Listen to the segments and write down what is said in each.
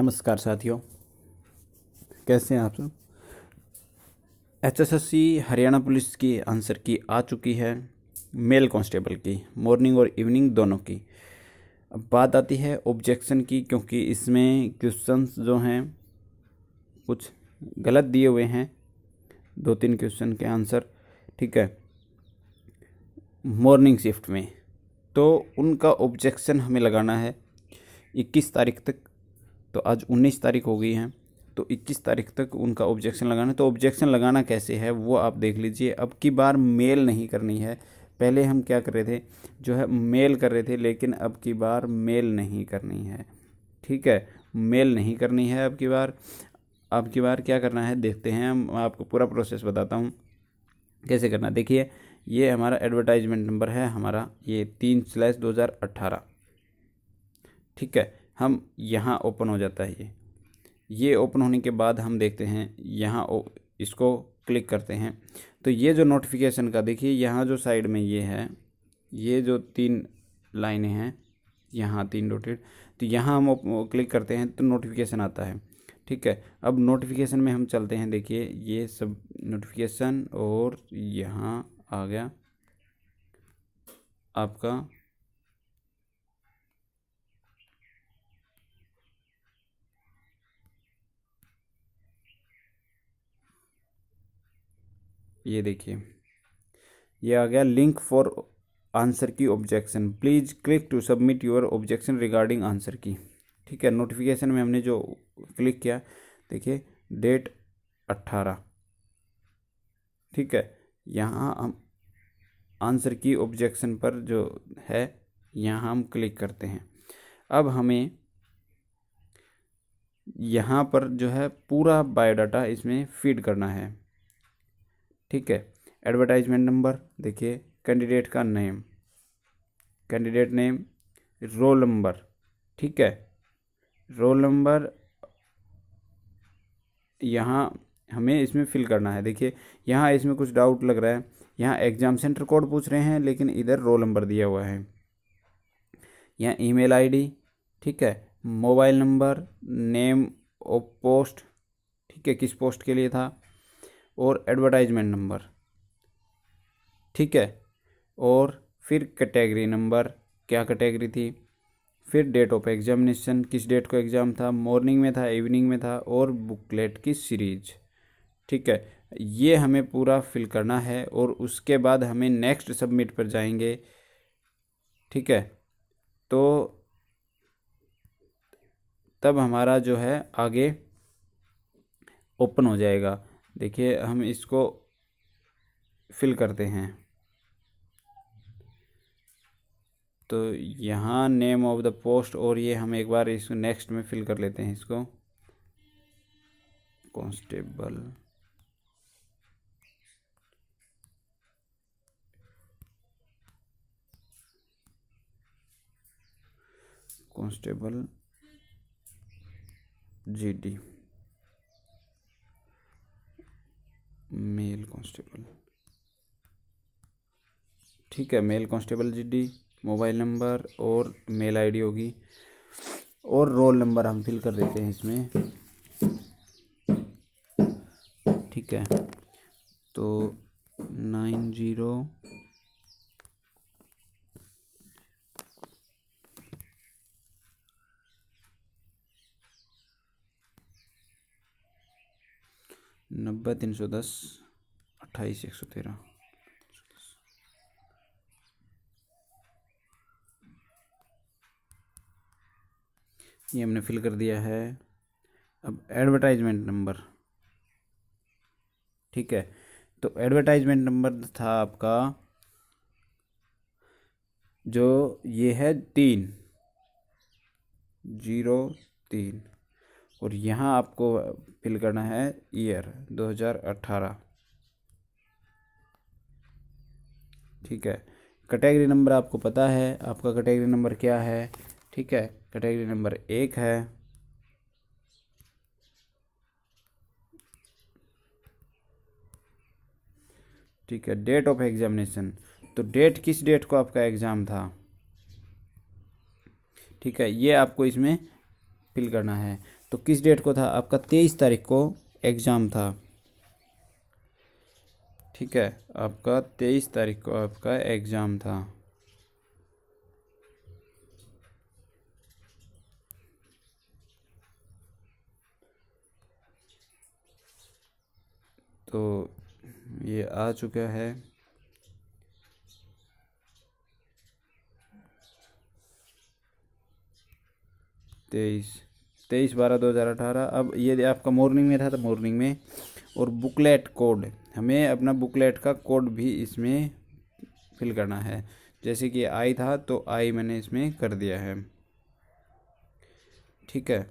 नमस्कार साथियों कैसे हैं आप सब H S S C Haryana police की आंसर की आ चुकी है मेल कांस्टेबल की मॉर्निंग और इवनिंग दोनों की अब बात आती है ऑब्जेक्शन की क्योंकि इसमें क्वेश्चंस जो हैं कुछ गलत दिए हुए हैं दो तीन क्वेश्चन के आंसर ठीक है मॉर्निंग शिफ्ट में तो उनका ऑब्जेक्शन हमें लगाना है इक्कीस तारीख तक तो आज उन्नीस तारीख हो गई है तो 21 तारीख तक उनका ऑब्जेक्शन लगाना है तो ऑब्जेक्शन लगाना कैसे है वो आप देख लीजिए अब की बार मेल नहीं करनी है पहले हम क्या कर रहे थे जो है मेल कर रहे थे लेकिन अब की बार मेल नहीं करनी है ठीक है मेल नहीं करनी है अब की बार अब की बार क्या करना है देखते हैं हम आपको पूरा प्रोसेस बताता हूँ कैसे करना देखिए ये हमारा एडवर्टाइजमेंट नंबर है हमारा ये तीन स्लैस दो हज़ार अट्ठारह ठीक है हम यहाँ ओपन हो जाता है ये ये ओपन होने के बाद हम देखते हैं यहाँ इसको क्लिक करते हैं तो ये जो नोटिफिकेशन का देखिए यहाँ जो साइड में ये है ये जो तीन लाइनें हैं यहाँ तीन डोटेड तो यहाँ हम क्लिक करते हैं तो नोटिफिकेशन आता है ठीक है अब नोटिफिकेशन में हम चलते हैं देखिए ये सब नोटिफिकेशन और यहाँ आ गया आपका ये देखिए ये आ गया link for answer key objection please click to submit your objection regarding answer key ठीक है नोटिफिकेशन में हमने जो क्लिक किया देखिए डेट अट्ठारह ठीक है यहाँ हम आंसर की ऑब्जेक्शन पर जो है यहाँ हम क्लिक करते हैं अब हमें यहाँ पर जो है पूरा बायोडाटा इसमें फीड करना है ठीक है एडवर्टाइजमेंट नंबर देखिए कैंडिडेट का name candidate name roll number ठीक है रोल नंबर यहाँ हमें इसमें फिल करना है देखिए यहाँ इसमें कुछ डाउट लग रहा है यहाँ एग्ज़ाम सेंटर कोड पूछ रहे हैं लेकिन इधर रोल नंबर दिया हुआ है यहाँ ईमेल आईडी ठीक है mobile number name of post ठीक है किस पोस्ट के लिए था और एडवर्टाइजमेंट नंबर ठीक है और फिर कैटेगरी नंबर क्या कैटेगरी थी फिर डेट ऑफ एग्जामिनेशन किस डेट को एग्ज़ाम था मॉर्निंग में था इवनिंग में था और बुकलेट की सीरीज ठीक है ये हमें पूरा फिल करना है और उसके बाद हमें नेक्स्ट सबमिट पर जाएंगे ठीक है तो तब हमारा जो है आगे ओपन हो जाएगा देखिए हम इसको फिल करते हैं तो यहाँ नेम ऑफ द पोस्ट और ये हम एक बार इसको नेक्स्ट में फिल कर लेते हैं इसको constable constable G D male constable ठीक है male constable G D mobile number और मेल आईडी होगी और रोल नंबर हम फिल कर देते हैं इसमें ठीक है तो नाइन जीरो नब्बे तीन सौ दस अट्ठाईस एक सौ तेरह ये हमने फिल कर दिया है अब एडवर्टाइजमेंट नंबर ठीक है तो एडवर्टाइजमेंट नंबर था आपका जो ये है तीन जीरो तीन और यहाँ आपको फिल करना है ईयर 2018 ठीक है कैटेगरी नंबर आपको पता है आपका कैटेगरी नंबर क्या है ठीक है कैटेगरी नंबर एक है ठीक है डेट ऑफ एग्जामिनेशन तो डेट किस डेट को आपका एग्ज़ाम था ठीक है ये आपको इसमें फिल करना है तो किस डेट को था आपका तेईस तारीख को एग्ज़ाम था ठीक है आपका तेईस तारीख को आपका एग्ज़ाम था तो ये आ चुका है तेईस तेईस बारह दो हज़ार अठारह अब ये आपका मॉर्निंग में था तो मॉर्निंग में और बुकलेट कोड हमें अपना बुकलेट का कोड भी इसमें फिल करना है जैसे कि आई था तो आई मैंने इसमें कर दिया है ठीक है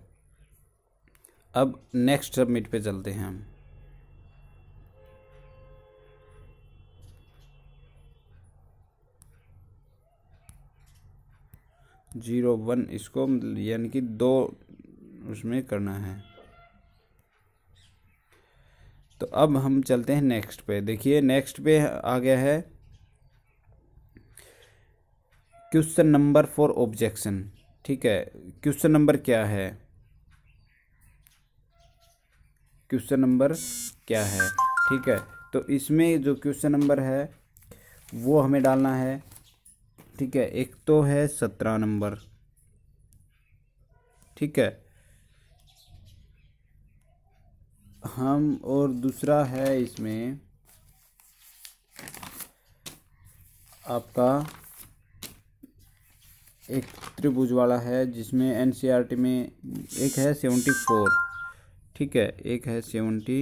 अब नेक्स्ट सबमिट पे चलते हैं हम जीरो वन इसको यानी कि दो उसमें करना है तो अब हम चलते हैं नेक्स्ट पे देखिए नेक्स्ट पे आ गया है क्वेश्चन नंबर फॉर ऑब्जेक्शन ठीक है क्वेश्चन नंबर क्या है क्वेश्चन नंबर क्या है ठीक है तो इसमें जो क्वेश्चन नंबर है वो हमें डालना है ठीक है एक तो है सत्रह नंबर ठीक है हम और दूसरा है इसमें आपका एक त्रिभुज वाला है जिसमें एन e में एक है सेवेंटी फोर ठीक है एक है seventy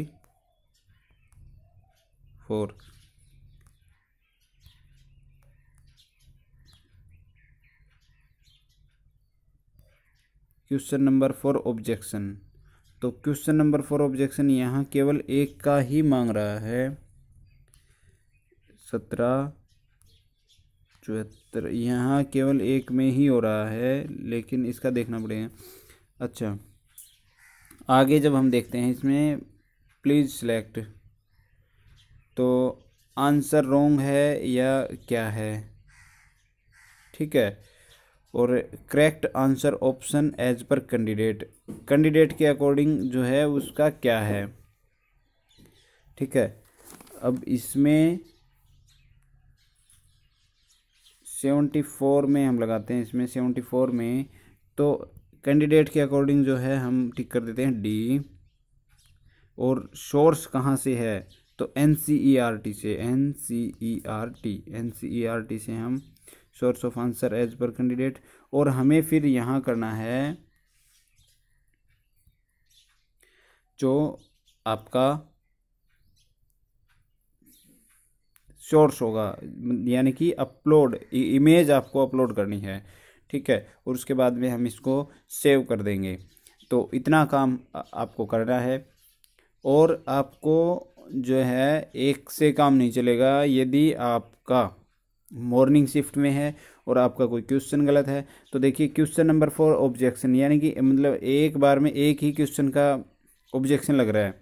four question number four objection तो क्वेश्चन नंबर फोर ऑब्जेक्शन यहाँ केवल एक का ही मांग रहा है सत्रह चौहत्तर यहाँ केवल एक में ही हो रहा है लेकिन इसका देखना पड़ेगा अच्छा आगे जब हम देखते हैं इसमें प्लीज़ सेलेक्ट तो आंसर रोंग है या क्या है ठीक है और correct answer option as per candidate candidate के अकॉर्डिंग जो है उसका क्या है ठीक है अब इसमें सेवेंटी फोर में हम लगाते हैं इसमें सेवेंटी फोर में तो कैंडिडेट के अकॉर्डिंग जो है हम टिक कर देते हैं डी और सोर्स कहाँ से है तो N C E R T से N C E R T N C E R T से हम source of answer as per candidate और हमें फिर यहाँ करना है जो आपका सोर्स होगा यानी कि अपलोड इमेज आपको अपलोड करनी है ठीक है और उसके बाद में हम इसको सेव कर देंगे तो इतना काम आपको करना है और आपको जो है एक से काम नहीं चलेगा यदि आपका मॉर्निंग शिफ्ट में है और आपका कोई क्वेश्चन गलत है तो देखिए क्वेश्चन नंबर फोर ऑब्जेक्शन यानी कि मतलब एक बार में एक ही क्वेश्चन का ऑब्जेक्शन लग रहा है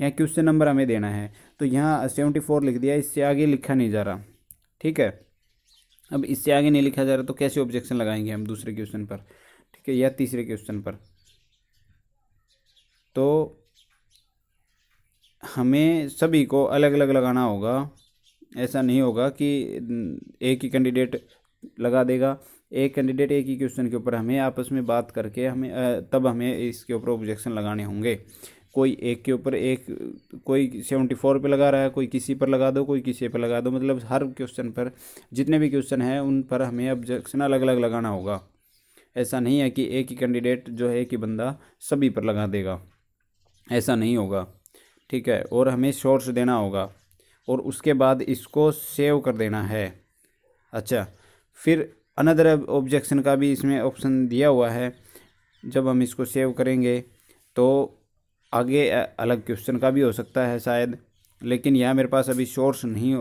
यहाँ क्वेश्चन नंबर हमें देना है तो यहाँ सेवेंटी फोर लिख दिया इससे आगे लिखा नहीं जा रहा ठीक है अब इससे आगे नहीं लिखा जा रहा तो कैसे ऑब्जेक्शन लगाएंगे हम दूसरे क्वेश्चन पर ठीक है या तीसरे क्वेश्चन पर तो हमें सभी को अलग अलग लगाना होगा ऐसा नहीं होगा कि एक ही कैंडिडेट लगा देगा एक कैंडिडेट एक ही क्वेश्चन के ऊपर हमें आपस में बात करके हमें तब हमें इसके ऊपर ऑब्जेक्शन लगाने होंगे कोई एक के ऊपर एक कोई सेवेंटी फोर पर लगा रहा है कोई किसी पर लगा दो कोई किसी पर लगा दो मतलब हर क्वेश्चन पर जितने भी क्वेश्चन हैं उन पर हमें ऑब्जेक्शन अलग अलग लगाना होगा ऐसा नहीं है कि एक ही कैंडिडेट जो है कि बंदा सभी पर लगा देगा ऐसा नहीं होगा ठीक है और हमें शॉर्ट्स देना होगा और उसके बाद इसको सेव कर देना है अच्छा फिर अनदर ऑब्जेक्शन का भी इसमें ऑप्शन दिया हुआ है जब हम इसको सेव करेंगे तो आगे अलग क्वेश्चन का भी हो सकता है शायद लेकिन यह मेरे पास अभी सोर्स नहीं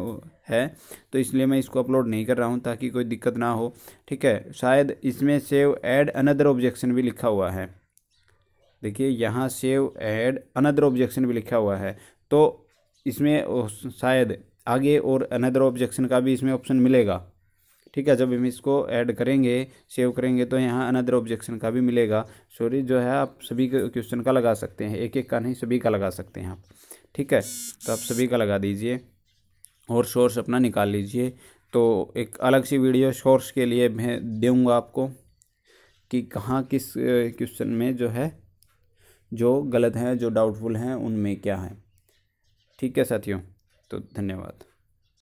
है तो इसलिए मैं इसको अपलोड नहीं कर रहा हूँ ताकि कोई दिक्कत ना हो ठीक है शायद इसमें सेव ऐड अनदर ऑब्जेक्शन भी लिखा हुआ है देखिए यहाँ सेव ऐड अनदर ऑब्जेक्शन भी लिखा हुआ है तो इसमें शायद आगे और अनदर ऑब्जेक्शन का भी इसमें ऑप्शन मिलेगा ठीक है जब हम इसको ऐड करेंगे सेव करेंगे तो यहाँ अनदर ऑब्जेक्शन का भी मिलेगा सॉरी जो है आप सभी क्वेश्चन का लगा सकते हैं एक एक का नहीं सभी का लगा सकते हैं आप ठीक है तो आप सभी का लगा दीजिए और सोर्स अपना निकाल लीजिए तो एक अलग सी वीडियो सोर्स के लिए मैं दूँगा आपको कि कहाँ किस क्वेश्चन में जो है जो गलत हैं जो डाउटफुल हैं उनमें क्या है ठीक है साथियों तो धन्यवाद